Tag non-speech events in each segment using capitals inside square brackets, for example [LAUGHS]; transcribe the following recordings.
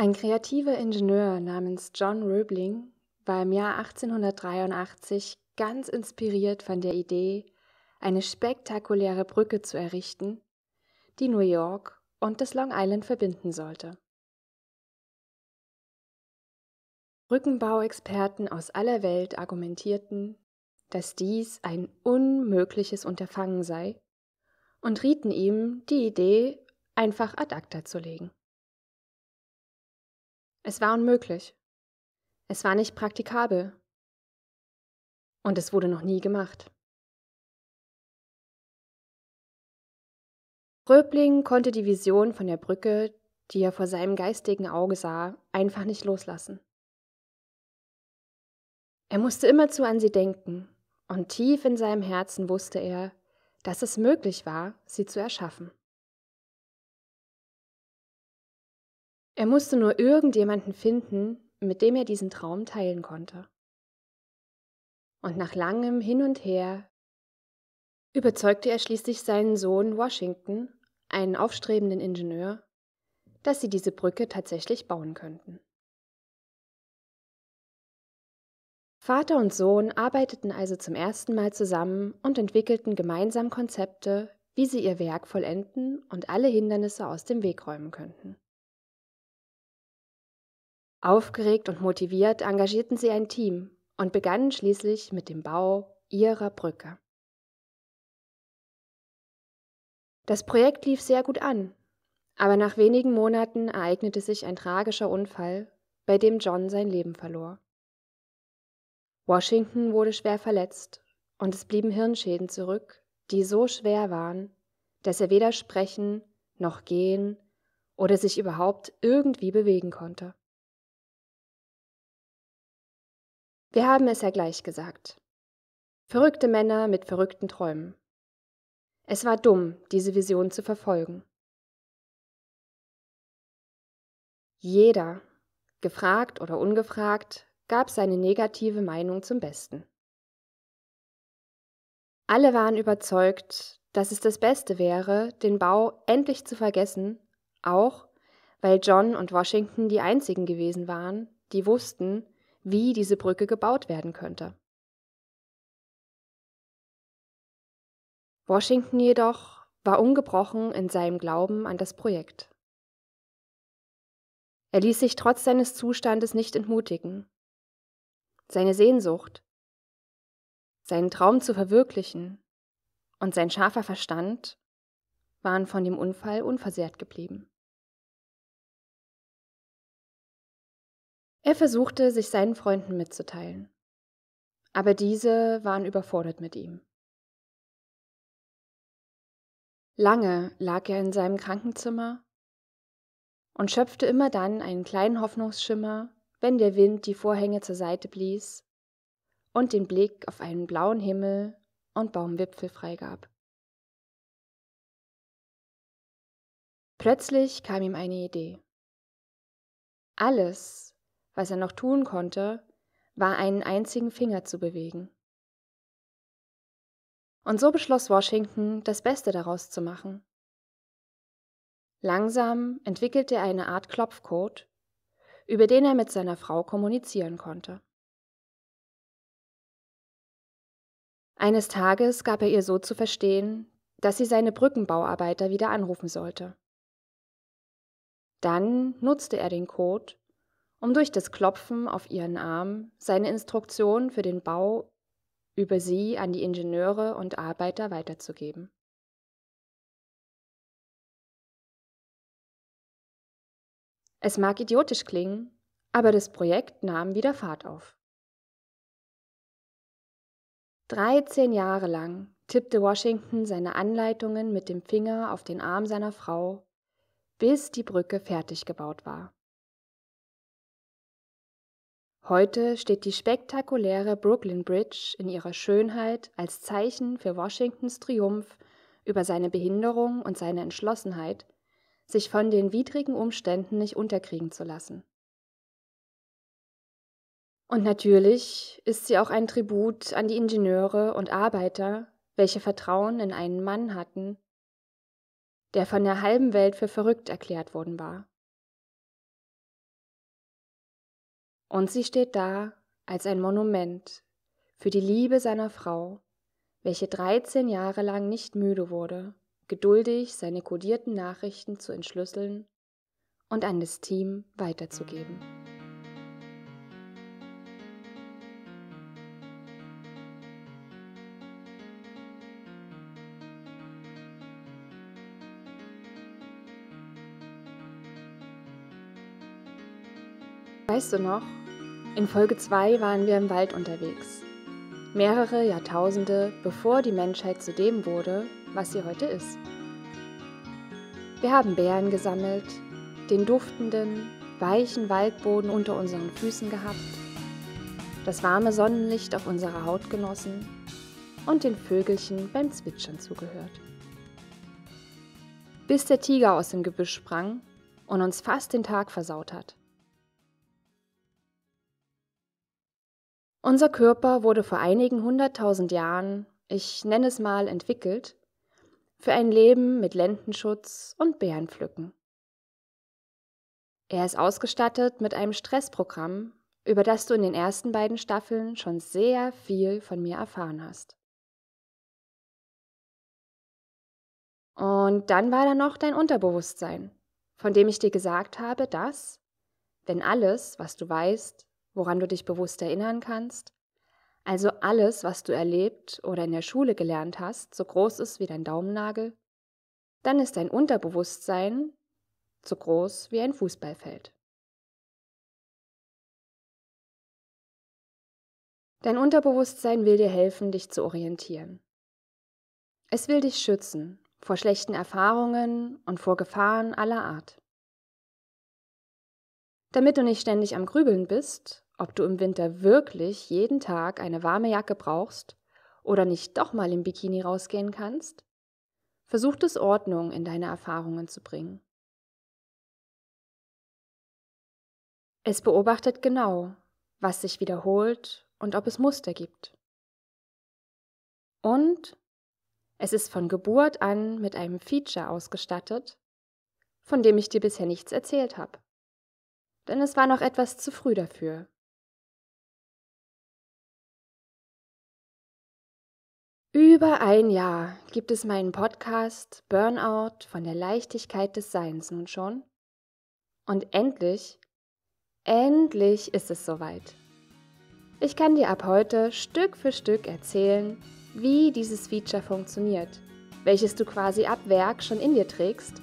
Ein kreativer Ingenieur namens John Röbling war im Jahr 1883 ganz inspiriert von der Idee, eine spektakuläre Brücke zu errichten, die New York und das Long Island verbinden sollte. Brückenbauexperten aus aller Welt argumentierten, dass dies ein unmögliches Unterfangen sei und rieten ihm, die Idee einfach ad acta zu legen. Es war unmöglich. Es war nicht praktikabel. Und es wurde noch nie gemacht. Röbling konnte die Vision von der Brücke, die er vor seinem geistigen Auge sah, einfach nicht loslassen. Er musste immerzu an sie denken, und tief in seinem Herzen wusste er, dass es möglich war, sie zu erschaffen. Er musste nur irgendjemanden finden, mit dem er diesen Traum teilen konnte. Und nach langem Hin und Her überzeugte er schließlich seinen Sohn Washington, einen aufstrebenden Ingenieur, dass sie diese Brücke tatsächlich bauen könnten. Vater und Sohn arbeiteten also zum ersten Mal zusammen und entwickelten gemeinsam Konzepte, wie sie ihr Werk vollenden und alle Hindernisse aus dem Weg räumen könnten. Aufgeregt und motiviert engagierten sie ein Team und begannen schließlich mit dem Bau ihrer Brücke. Das Projekt lief sehr gut an, aber nach wenigen Monaten ereignete sich ein tragischer Unfall, bei dem John sein Leben verlor. Washington wurde schwer verletzt und es blieben Hirnschäden zurück, die so schwer waren, dass er weder sprechen noch gehen oder sich überhaupt irgendwie bewegen konnte. Wir haben es ja gleich gesagt. Verrückte Männer mit verrückten Träumen. Es war dumm, diese Vision zu verfolgen. Jeder, gefragt oder ungefragt, gab seine negative Meinung zum Besten. Alle waren überzeugt, dass es das Beste wäre, den Bau endlich zu vergessen, auch weil John und Washington die einzigen gewesen waren, die wussten, wie diese Brücke gebaut werden könnte. Washington jedoch war ungebrochen in seinem Glauben an das Projekt. Er ließ sich trotz seines Zustandes nicht entmutigen. Seine Sehnsucht, seinen Traum zu verwirklichen und sein scharfer Verstand waren von dem Unfall unversehrt geblieben. Er versuchte, sich seinen Freunden mitzuteilen. Aber diese waren überfordert mit ihm. Lange lag er in seinem Krankenzimmer und schöpfte immer dann einen kleinen Hoffnungsschimmer, wenn der Wind die Vorhänge zur Seite blies und den Blick auf einen blauen Himmel und Baumwipfel freigab. Plötzlich kam ihm eine Idee. Alles, was er noch tun konnte, war einen einzigen Finger zu bewegen. Und so beschloss Washington, das Beste daraus zu machen. Langsam entwickelte er eine Art Klopfcode, über den er mit seiner Frau kommunizieren konnte. Eines Tages gab er ihr so zu verstehen, dass sie seine Brückenbauarbeiter wieder anrufen sollte. Dann nutzte er den Code, um durch das Klopfen auf ihren Arm seine Instruktionen für den Bau über sie an die Ingenieure und Arbeiter weiterzugeben. Es mag idiotisch klingen, aber das Projekt nahm wieder Fahrt auf. 13 Jahre lang tippte Washington seine Anleitungen mit dem Finger auf den Arm seiner Frau, bis die Brücke fertig gebaut war. Heute steht die spektakuläre Brooklyn Bridge in ihrer Schönheit als Zeichen für Washingtons Triumph über seine Behinderung und seine Entschlossenheit, sich von den widrigen Umständen nicht unterkriegen zu lassen. Und natürlich ist sie auch ein Tribut an die Ingenieure und Arbeiter, welche Vertrauen in einen Mann hatten, der von der halben Welt für verrückt erklärt worden war. Und sie steht da als ein Monument für die Liebe seiner Frau, welche 13 Jahre lang nicht müde wurde, geduldig seine kodierten Nachrichten zu entschlüsseln und an das Team weiterzugeben. Weißt du noch? In Folge 2 waren wir im Wald unterwegs. Mehrere Jahrtausende, bevor die Menschheit zu dem wurde, was sie heute ist. Wir haben Beeren gesammelt, den duftenden, weichen Waldboden unter unseren Füßen gehabt, das warme Sonnenlicht auf unserer Haut genossen und den Vögelchen beim Zwitschern zugehört. Bis der Tiger aus dem Gebüsch sprang und uns fast den Tag versaut hat. Unser Körper wurde vor einigen hunderttausend Jahren, ich nenne es mal, entwickelt für ein Leben mit Lendenschutz und Bärenpflücken. Er ist ausgestattet mit einem Stressprogramm, über das du in den ersten beiden Staffeln schon sehr viel von mir erfahren hast. Und dann war da noch dein Unterbewusstsein, von dem ich dir gesagt habe, dass, wenn alles, was du weißt, woran du dich bewusst erinnern kannst. Also alles, was du erlebt oder in der Schule gelernt hast, so groß ist wie dein Daumennagel. Dann ist dein Unterbewusstsein so groß wie ein Fußballfeld. Dein Unterbewusstsein will dir helfen, dich zu orientieren. Es will dich schützen vor schlechten Erfahrungen und vor Gefahren aller Art. Damit du nicht ständig am Grübeln bist, ob du im Winter wirklich jeden Tag eine warme Jacke brauchst oder nicht doch mal im Bikini rausgehen kannst, versuch es Ordnung in deine Erfahrungen zu bringen. Es beobachtet genau, was sich wiederholt und ob es Muster gibt. Und es ist von Geburt an mit einem Feature ausgestattet, von dem ich dir bisher nichts erzählt habe denn es war noch etwas zu früh dafür. Über ein Jahr gibt es meinen Podcast Burnout von der Leichtigkeit des Seins nun schon. Und endlich, endlich ist es soweit. Ich kann dir ab heute Stück für Stück erzählen, wie dieses Feature funktioniert, welches du quasi ab Werk schon in dir trägst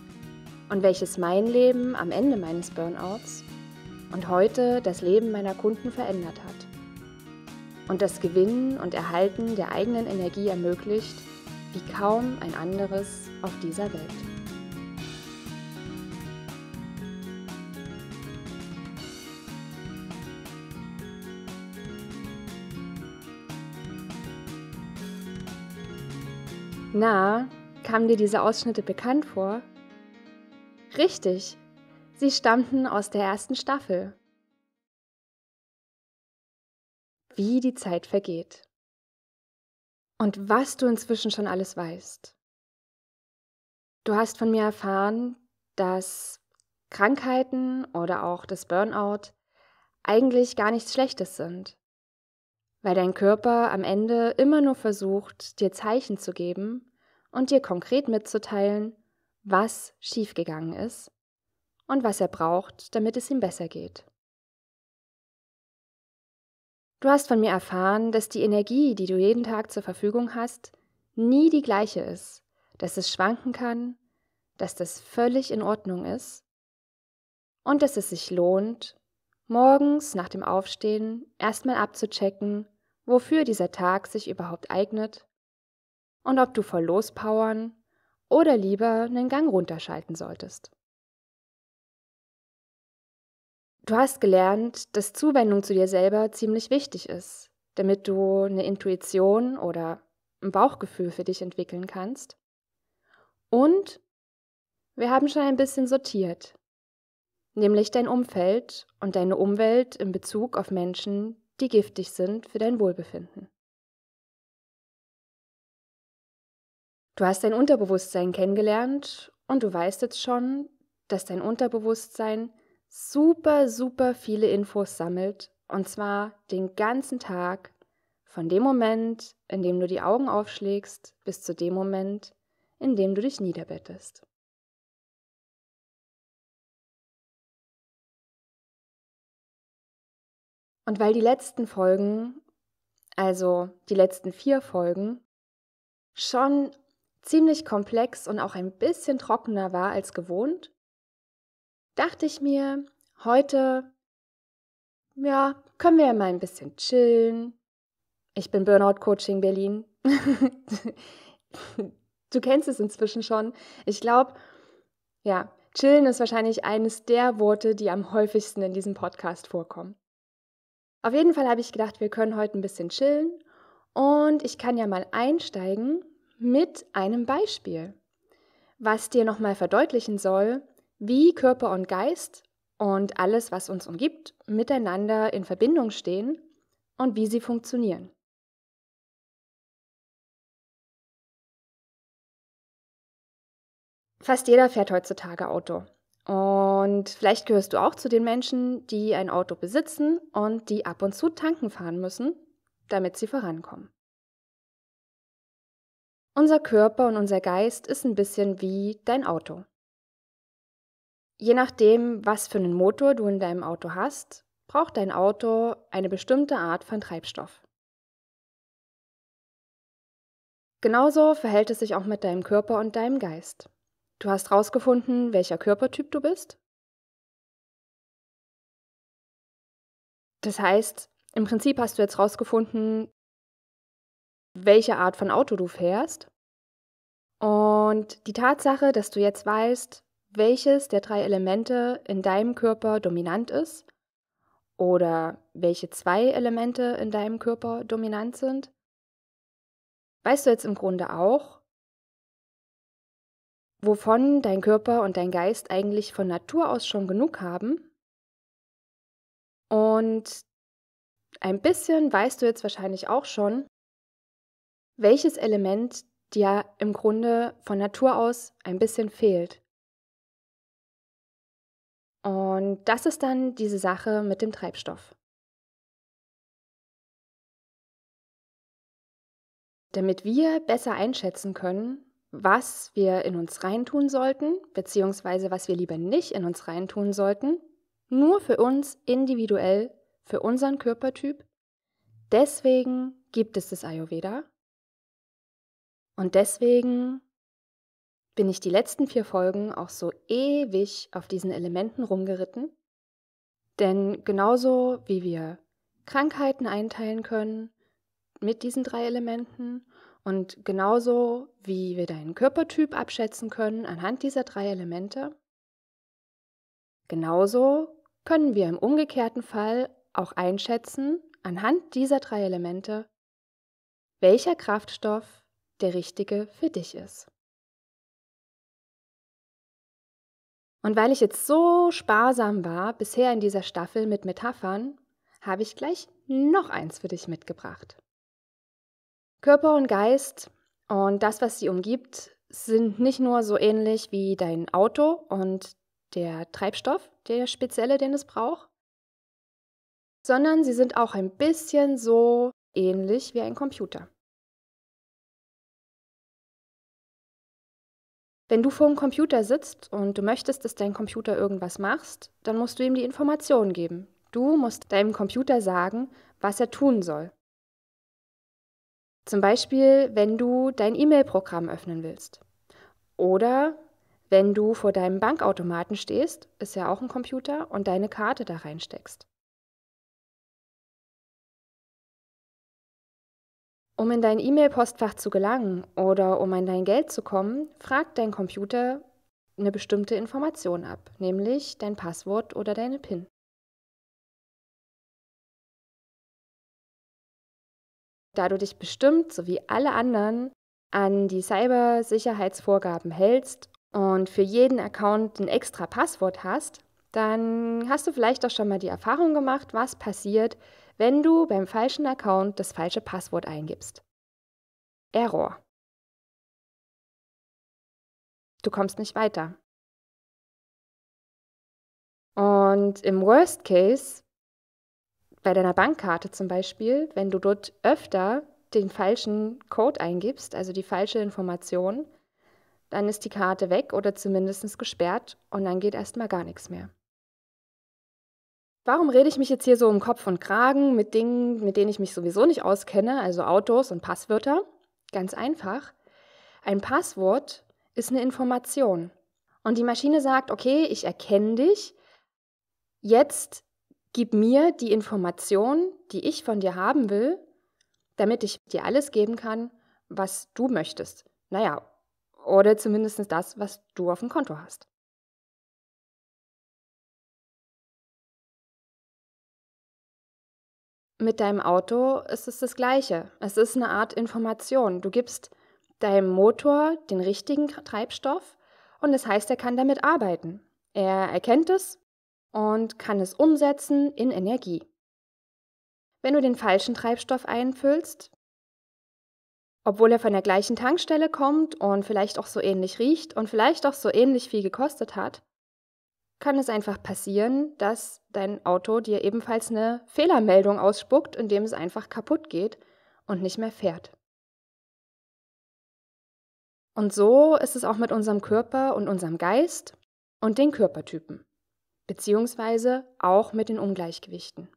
und welches mein Leben am Ende meines Burnouts und heute das Leben meiner Kunden verändert hat und das Gewinnen und Erhalten der eigenen Energie ermöglicht, wie kaum ein anderes auf dieser Welt. Na, kamen dir diese Ausschnitte bekannt vor? Richtig, Sie stammten aus der ersten Staffel. Wie die Zeit vergeht. Und was du inzwischen schon alles weißt. Du hast von mir erfahren, dass Krankheiten oder auch das Burnout eigentlich gar nichts Schlechtes sind, weil dein Körper am Ende immer nur versucht, dir Zeichen zu geben und dir konkret mitzuteilen, was schiefgegangen ist und was er braucht, damit es ihm besser geht. Du hast von mir erfahren, dass die Energie, die du jeden Tag zur Verfügung hast, nie die gleiche ist, dass es schwanken kann, dass das völlig in Ordnung ist und dass es sich lohnt, morgens nach dem Aufstehen erstmal abzuchecken, wofür dieser Tag sich überhaupt eignet und ob du voll lospowern oder lieber einen Gang runterschalten solltest. Du hast gelernt, dass Zuwendung zu dir selber ziemlich wichtig ist, damit du eine Intuition oder ein Bauchgefühl für dich entwickeln kannst. Und wir haben schon ein bisschen sortiert, nämlich dein Umfeld und deine Umwelt in Bezug auf Menschen, die giftig sind für dein Wohlbefinden. Du hast dein Unterbewusstsein kennengelernt und du weißt jetzt schon, dass dein Unterbewusstsein super, super viele Infos sammelt. Und zwar den ganzen Tag, von dem Moment, in dem du die Augen aufschlägst, bis zu dem Moment, in dem du dich niederbettest. Und weil die letzten Folgen, also die letzten vier Folgen, schon ziemlich komplex und auch ein bisschen trockener war als gewohnt, dachte ich mir, heute, ja, können wir mal ein bisschen chillen. Ich bin Burnout Coaching Berlin. [LAUGHS] du kennst es inzwischen schon. Ich glaube, ja, chillen ist wahrscheinlich eines der Worte, die am häufigsten in diesem Podcast vorkommen. Auf jeden Fall habe ich gedacht, wir können heute ein bisschen chillen und ich kann ja mal einsteigen mit einem Beispiel, was dir nochmal verdeutlichen soll, wie Körper und Geist und alles, was uns umgibt, miteinander in Verbindung stehen und wie sie funktionieren. Fast jeder fährt heutzutage Auto. Und vielleicht gehörst du auch zu den Menschen, die ein Auto besitzen und die ab und zu tanken fahren müssen, damit sie vorankommen. Unser Körper und unser Geist ist ein bisschen wie dein Auto. Je nachdem, was für einen Motor du in deinem Auto hast, braucht dein Auto eine bestimmte Art von Treibstoff. Genauso verhält es sich auch mit deinem Körper und deinem Geist. Du hast herausgefunden, welcher Körpertyp du bist. Das heißt, im Prinzip hast du jetzt herausgefunden, welche Art von Auto du fährst. Und die Tatsache, dass du jetzt weißt, welches der drei Elemente in deinem Körper dominant ist oder welche zwei Elemente in deinem Körper dominant sind, weißt du jetzt im Grunde auch, wovon dein Körper und dein Geist eigentlich von Natur aus schon genug haben. Und ein bisschen weißt du jetzt wahrscheinlich auch schon, welches Element dir im Grunde von Natur aus ein bisschen fehlt. Und das ist dann diese Sache mit dem Treibstoff. Damit wir besser einschätzen können, was wir in uns reintun sollten, beziehungsweise was wir lieber nicht in uns reintun sollten, nur für uns individuell, für unseren Körpertyp. Deswegen gibt es das Ayurveda. Und deswegen bin ich die letzten vier Folgen auch so ewig auf diesen Elementen rumgeritten. Denn genauso wie wir Krankheiten einteilen können mit diesen drei Elementen und genauso wie wir deinen Körpertyp abschätzen können anhand dieser drei Elemente, genauso können wir im umgekehrten Fall auch einschätzen anhand dieser drei Elemente, welcher Kraftstoff der richtige für dich ist. Und weil ich jetzt so sparsam war bisher in dieser Staffel mit Metaphern, habe ich gleich noch eins für dich mitgebracht. Körper und Geist und das, was sie umgibt, sind nicht nur so ähnlich wie dein Auto und der Treibstoff, der spezielle, den es braucht, sondern sie sind auch ein bisschen so ähnlich wie ein Computer. Wenn du vor dem Computer sitzt und du möchtest, dass dein Computer irgendwas machst, dann musst du ihm die Informationen geben. Du musst deinem Computer sagen, was er tun soll. Zum Beispiel, wenn du dein E-Mail-Programm öffnen willst. Oder wenn du vor deinem Bankautomaten stehst, ist ja auch ein Computer, und deine Karte da reinsteckst. Um in dein E-Mail-Postfach zu gelangen oder um an dein Geld zu kommen, fragt dein Computer eine bestimmte Information ab, nämlich dein Passwort oder deine PIN. Da du dich bestimmt, so wie alle anderen, an die Cybersicherheitsvorgaben hältst und für jeden Account ein extra Passwort hast, dann hast du vielleicht auch schon mal die Erfahrung gemacht, was passiert, wenn du beim falschen Account das falsche Passwort eingibst. Error. Du kommst nicht weiter. Und im Worst Case, bei deiner Bankkarte zum Beispiel, wenn du dort öfter den falschen Code eingibst, also die falsche Information, dann ist die Karte weg oder zumindest gesperrt und dann geht erstmal gar nichts mehr. Warum rede ich mich jetzt hier so um Kopf und Kragen mit Dingen, mit denen ich mich sowieso nicht auskenne, also Autos und Passwörter? Ganz einfach. Ein Passwort ist eine Information. Und die Maschine sagt, okay, ich erkenne dich. Jetzt gib mir die Information, die ich von dir haben will, damit ich dir alles geben kann, was du möchtest. Naja, oder zumindest das, was du auf dem Konto hast. mit deinem Auto ist es das Gleiche. Es ist eine Art Information. Du gibst deinem Motor den richtigen Treibstoff und das heißt, er kann damit arbeiten. Er erkennt es und kann es umsetzen in Energie. Wenn du den falschen Treibstoff einfüllst, obwohl er von der gleichen Tankstelle kommt und vielleicht auch so ähnlich riecht und vielleicht auch so ähnlich viel gekostet hat, kann es einfach passieren, dass dein Auto dir ebenfalls eine Fehlermeldung ausspuckt, indem es einfach kaputt geht und nicht mehr fährt. Und so ist es auch mit unserem Körper und unserem Geist und den Körpertypen, beziehungsweise auch mit den Ungleichgewichten.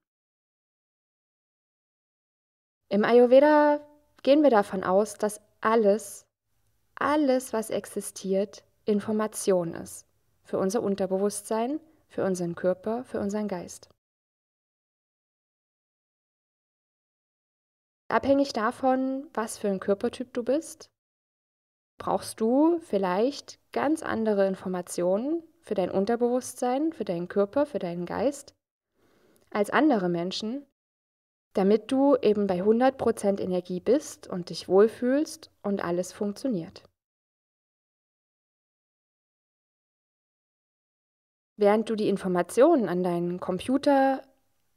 Im Ayurveda gehen wir davon aus, dass alles, alles, was existiert, Information ist für unser Unterbewusstsein, für unseren Körper, für unseren Geist. Abhängig davon, was für ein Körpertyp du bist, brauchst du vielleicht ganz andere Informationen für dein Unterbewusstsein, für deinen Körper, für deinen Geist als andere Menschen, damit du eben bei 100% Energie bist und dich wohlfühlst und alles funktioniert. während du die Informationen an deinen Computer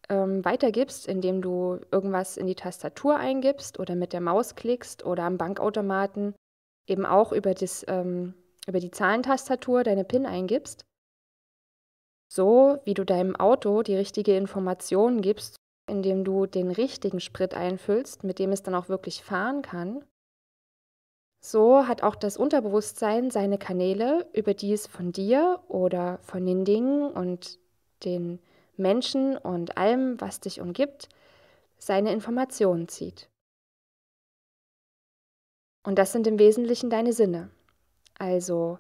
ähm, weitergibst, indem du irgendwas in die Tastatur eingibst oder mit der Maus klickst oder am Bankautomaten eben auch über, das, ähm, über die Zahlentastatur deine PIN eingibst, so wie du deinem Auto die richtige Information gibst, indem du den richtigen Sprit einfüllst, mit dem es dann auch wirklich fahren kann, so hat auch das Unterbewusstsein seine Kanäle, über die es von dir oder von den Dingen und den Menschen und allem, was dich umgibt, seine Informationen zieht. Und das sind im Wesentlichen deine Sinne. Also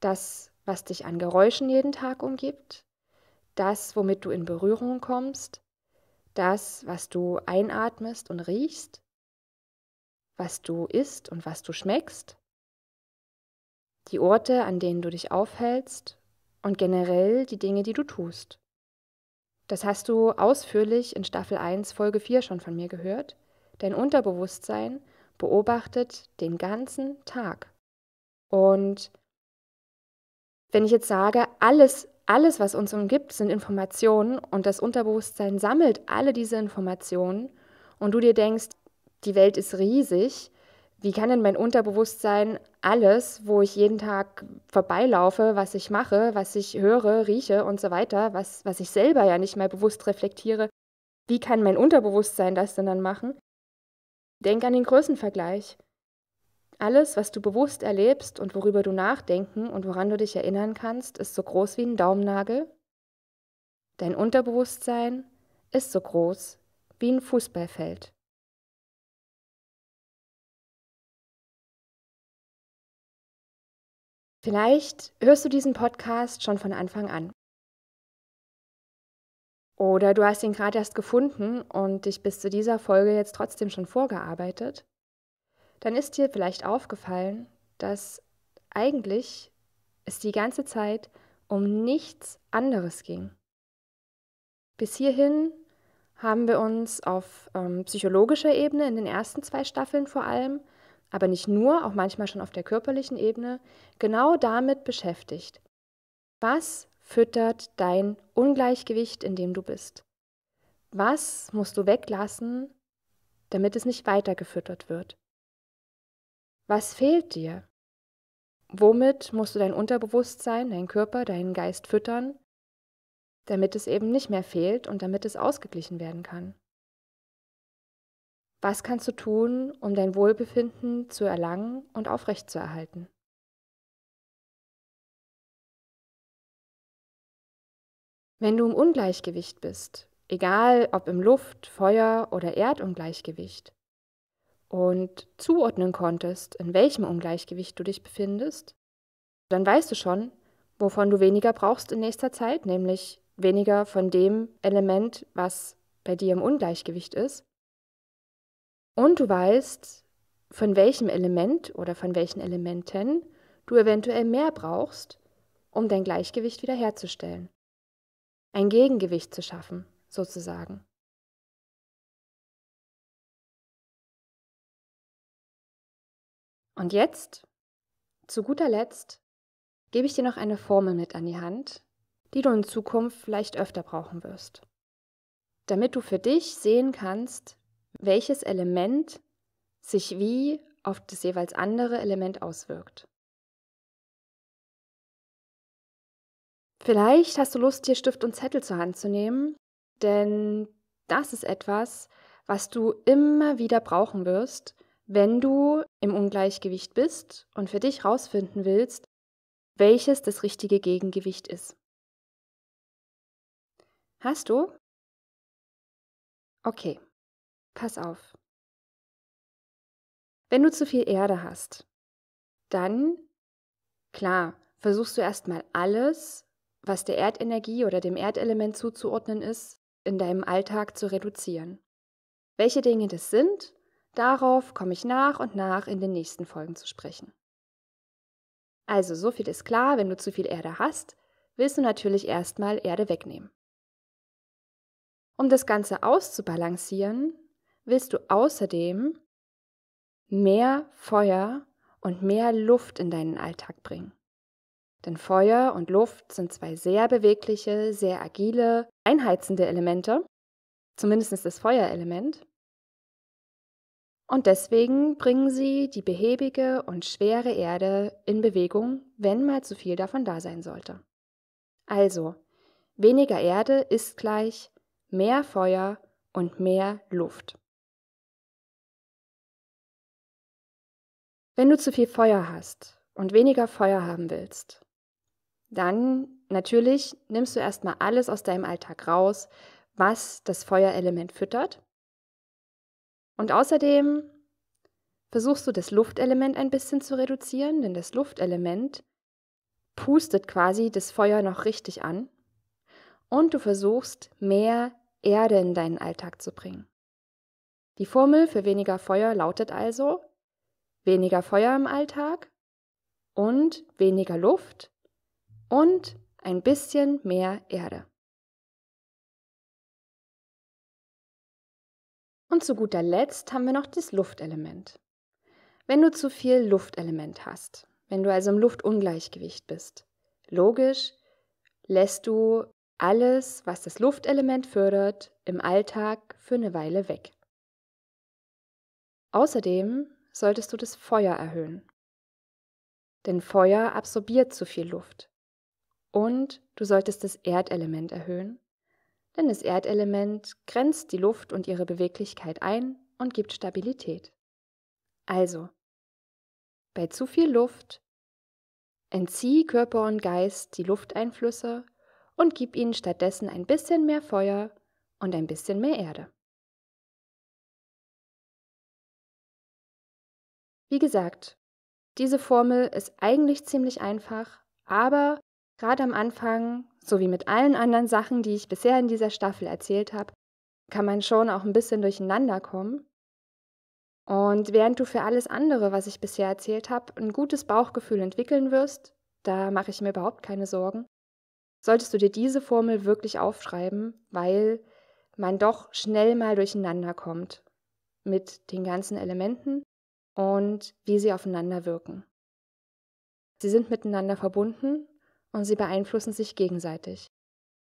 das, was dich an Geräuschen jeden Tag umgibt, das, womit du in Berührung kommst, das, was du einatmest und riechst, was du isst und was du schmeckst, die Orte, an denen du dich aufhältst und generell die Dinge, die du tust. Das hast du ausführlich in Staffel 1, Folge 4 schon von mir gehört. Dein Unterbewusstsein beobachtet den ganzen Tag. Und wenn ich jetzt sage, alles, alles, was uns umgibt, sind Informationen und das Unterbewusstsein sammelt alle diese Informationen und du dir denkst, die Welt ist riesig. Wie kann denn mein Unterbewusstsein alles, wo ich jeden Tag vorbeilaufe, was ich mache, was ich höre, rieche und so weiter, was, was ich selber ja nicht mehr bewusst reflektiere, wie kann mein Unterbewusstsein das denn dann machen? Denk an den Größenvergleich. Alles, was du bewusst erlebst und worüber du nachdenken und woran du dich erinnern kannst, ist so groß wie ein Daumennagel. Dein Unterbewusstsein ist so groß wie ein Fußballfeld. Vielleicht hörst du diesen Podcast schon von Anfang an. Oder du hast ihn gerade erst gefunden und dich bis zu dieser Folge jetzt trotzdem schon vorgearbeitet. Dann ist dir vielleicht aufgefallen, dass eigentlich es die ganze Zeit um nichts anderes ging. Bis hierhin haben wir uns auf ähm, psychologischer Ebene in den ersten zwei Staffeln vor allem aber nicht nur, auch manchmal schon auf der körperlichen Ebene, genau damit beschäftigt. Was füttert dein Ungleichgewicht, in dem du bist? Was musst du weglassen, damit es nicht weiter gefüttert wird? Was fehlt dir? Womit musst du dein Unterbewusstsein, deinen Körper, deinen Geist füttern, damit es eben nicht mehr fehlt und damit es ausgeglichen werden kann? Was kannst du tun, um dein Wohlbefinden zu erlangen und aufrechtzuerhalten? Wenn du im Ungleichgewicht bist, egal ob im Luft-, Feuer- oder Erdungleichgewicht, und zuordnen konntest, in welchem Ungleichgewicht du dich befindest, dann weißt du schon, wovon du weniger brauchst in nächster Zeit, nämlich weniger von dem Element, was bei dir im Ungleichgewicht ist, und du weißt, von welchem Element oder von welchen Elementen du eventuell mehr brauchst, um dein Gleichgewicht wiederherzustellen. Ein Gegengewicht zu schaffen, sozusagen. Und jetzt, zu guter Letzt, gebe ich dir noch eine Formel mit an die Hand, die du in Zukunft vielleicht öfter brauchen wirst, damit du für dich sehen kannst, welches Element sich wie auf das jeweils andere Element auswirkt. Vielleicht hast du Lust, dir Stift und Zettel zur Hand zu nehmen, denn das ist etwas, was du immer wieder brauchen wirst, wenn du im Ungleichgewicht bist und für dich herausfinden willst, welches das richtige Gegengewicht ist. Hast du? Okay, Pass auf. Wenn du zu viel Erde hast, dann, klar, versuchst du erstmal alles, was der Erdenergie oder dem Erdelement zuzuordnen ist, in deinem Alltag zu reduzieren. Welche Dinge das sind, darauf komme ich nach und nach in den nächsten Folgen zu sprechen. Also, so viel ist klar, wenn du zu viel Erde hast, willst du natürlich erstmal Erde wegnehmen. Um das Ganze auszubalancieren, willst du außerdem mehr Feuer und mehr Luft in deinen Alltag bringen. Denn Feuer und Luft sind zwei sehr bewegliche, sehr agile, einheizende Elemente, zumindest das Feuerelement. Und deswegen bringen sie die behäbige und schwere Erde in Bewegung, wenn mal zu viel davon da sein sollte. Also, weniger Erde ist gleich mehr Feuer und mehr Luft. Wenn du zu viel Feuer hast und weniger Feuer haben willst, dann natürlich nimmst du erstmal alles aus deinem Alltag raus, was das Feuerelement füttert. Und außerdem versuchst du das Luftelement ein bisschen zu reduzieren, denn das Luftelement pustet quasi das Feuer noch richtig an. Und du versuchst mehr Erde in deinen Alltag zu bringen. Die Formel für weniger Feuer lautet also weniger Feuer im Alltag und weniger Luft und ein bisschen mehr Erde. Und zu guter Letzt haben wir noch das Luftelement. Wenn du zu viel Luftelement hast, wenn du also im Luftungleichgewicht bist, logisch lässt du alles, was das Luftelement fördert, im Alltag für eine Weile weg. Außerdem solltest du das Feuer erhöhen. Denn Feuer absorbiert zu viel Luft. Und du solltest das Erdelement erhöhen, denn das Erdelement grenzt die Luft und ihre Beweglichkeit ein und gibt Stabilität. Also, bei zu viel Luft entzieh Körper und Geist die Lufteinflüsse und gib ihnen stattdessen ein bisschen mehr Feuer und ein bisschen mehr Erde. Wie gesagt, diese Formel ist eigentlich ziemlich einfach, aber gerade am Anfang, so wie mit allen anderen Sachen, die ich bisher in dieser Staffel erzählt habe, kann man schon auch ein bisschen durcheinander kommen. Und während du für alles andere, was ich bisher erzählt habe, ein gutes Bauchgefühl entwickeln wirst, da mache ich mir überhaupt keine Sorgen, solltest du dir diese Formel wirklich aufschreiben, weil man doch schnell mal durcheinander kommt mit den ganzen Elementen und wie sie aufeinander wirken. Sie sind miteinander verbunden und sie beeinflussen sich gegenseitig.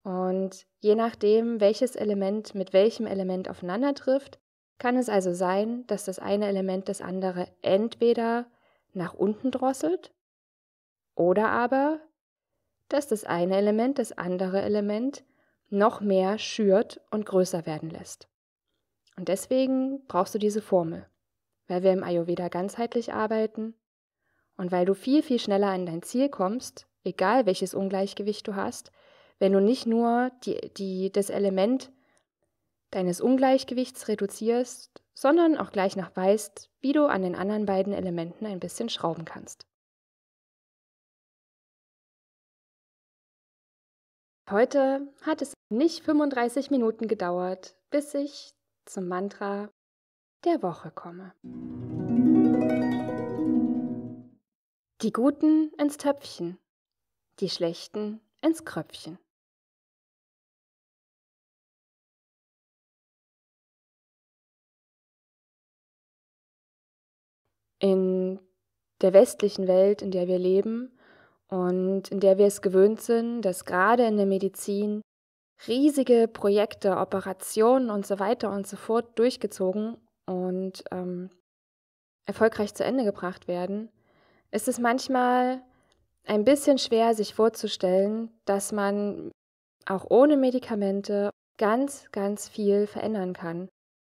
Und je nachdem, welches Element mit welchem Element aufeinander trifft, kann es also sein, dass das eine Element das andere entweder nach unten drosselt oder aber, dass das eine Element das andere Element noch mehr schürt und größer werden lässt. Und deswegen brauchst du diese Formel weil wir im Ayurveda ganzheitlich arbeiten und weil du viel, viel schneller an dein Ziel kommst, egal welches Ungleichgewicht du hast, wenn du nicht nur die, die, das Element deines Ungleichgewichts reduzierst, sondern auch gleich nach weißt, wie du an den anderen beiden Elementen ein bisschen schrauben kannst. Heute hat es nicht 35 Minuten gedauert, bis ich zum Mantra der Woche komme. Die Guten ins Töpfchen, die Schlechten ins Kröpfchen. In der westlichen Welt, in der wir leben und in der wir es gewöhnt sind, dass gerade in der Medizin riesige Projekte, Operationen und so weiter und so fort durchgezogen und ähm, erfolgreich zu Ende gebracht werden, ist es manchmal ein bisschen schwer, sich vorzustellen, dass man auch ohne Medikamente ganz, ganz viel verändern kann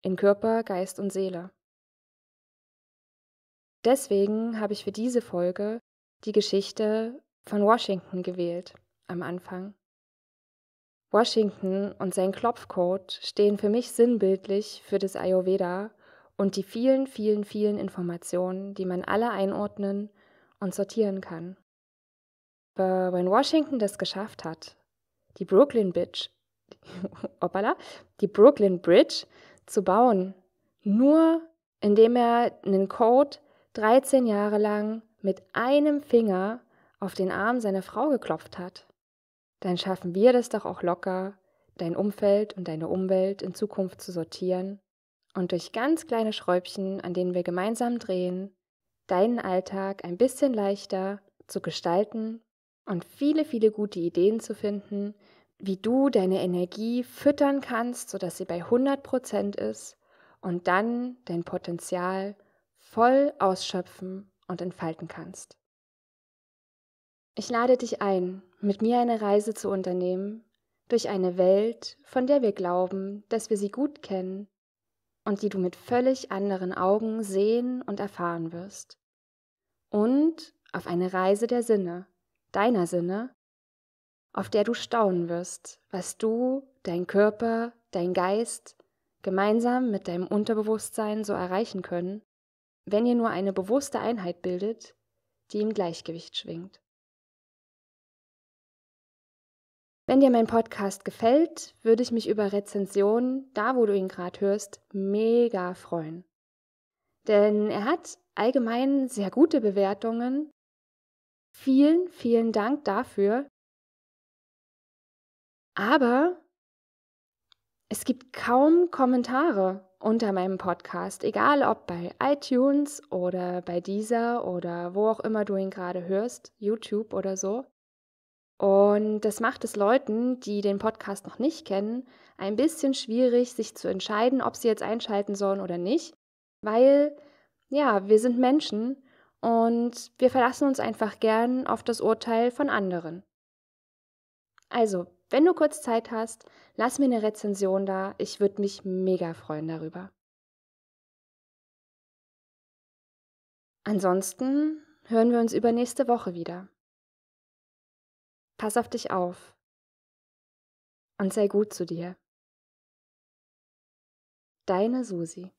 in Körper, Geist und Seele. Deswegen habe ich für diese Folge die Geschichte von Washington gewählt am Anfang. Washington und sein Klopfcode stehen für mich sinnbildlich für das Ayurveda und die vielen, vielen, vielen Informationen, die man alle einordnen und sortieren kann. Aber äh, wenn Washington das geschafft hat, die Brooklyn Bridge, [LAUGHS] opala, die Brooklyn Bridge zu bauen, nur indem er einen Code 13 Jahre lang mit einem Finger auf den Arm seiner Frau geklopft hat, dann schaffen wir das doch auch locker, dein Umfeld und deine Umwelt in Zukunft zu sortieren und durch ganz kleine Schräubchen, an denen wir gemeinsam drehen, deinen Alltag ein bisschen leichter zu gestalten und viele, viele gute Ideen zu finden, wie du deine Energie füttern kannst, sodass sie bei 100% ist und dann dein Potenzial voll ausschöpfen und entfalten kannst. Ich lade dich ein, mit mir eine Reise zu unternehmen durch eine Welt, von der wir glauben, dass wir sie gut kennen und die du mit völlig anderen Augen sehen und erfahren wirst. Und auf eine Reise der Sinne, deiner Sinne, auf der du staunen wirst, was du, dein Körper, dein Geist gemeinsam mit deinem Unterbewusstsein so erreichen können, wenn ihr nur eine bewusste Einheit bildet, die im Gleichgewicht schwingt. Wenn dir mein Podcast gefällt, würde ich mich über Rezensionen, da wo du ihn gerade hörst, mega freuen. Denn er hat allgemein sehr gute Bewertungen. Vielen, vielen Dank dafür. Aber es gibt kaum Kommentare unter meinem Podcast, egal ob bei iTunes oder bei dieser oder wo auch immer du ihn gerade hörst, YouTube oder so. Und das macht es Leuten, die den Podcast noch nicht kennen, ein bisschen schwierig, sich zu entscheiden, ob sie jetzt einschalten sollen oder nicht, weil ja, wir sind Menschen und wir verlassen uns einfach gern auf das Urteil von anderen. Also, wenn du kurz Zeit hast, lass mir eine Rezension da, ich würde mich mega freuen darüber. Ansonsten hören wir uns übernächste Woche wieder. Pass auf dich auf und sei gut zu dir. Deine Susi.